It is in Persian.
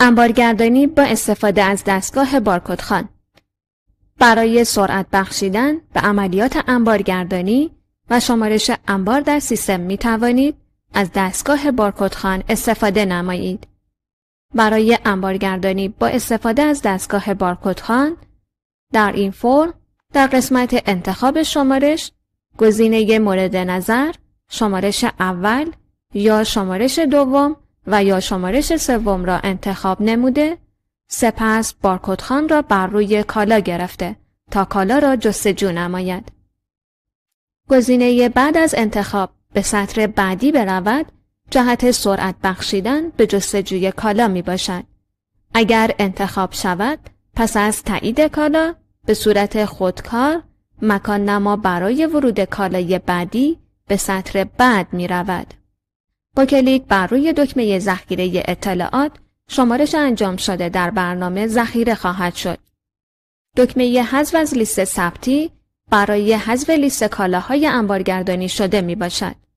انبارگردانی با استفاده از دستگاه بارکدخوان برای سرعت بخشیدن به عملیات انبارگردانی و شمارش انبار در سیستم می توانید از دستگاه بارکدخوان استفاده نمایید. برای انبارگردانی با استفاده از دستگاه بارکودخان در این فرم در قسمت انتخاب شمارش گزینه مورد نظر شمارش اول یا شمارش دوم و یا شمارش سوم را انتخاب نموده سپس خان را بر روی کالا گرفته تا کالا را جستجو نماید. گزینه بعد از انتخاب به سطر بعدی برود جهت سرعت بخشیدن به جستجوی کالا می باشد. اگر انتخاب شود پس از تایید کالا به صورت خودکار مکان نما برای ورود کالای بعدی به سطر بعد می رود. با کلیک بر روی دکمه ذخیره اطلاعات شمارش انجام شده در برنامه ذخیره خواهد شد. دکمه حذف از لیست ثبتی برای حذف لیست کالاهای انبارگردانی شده می باشد.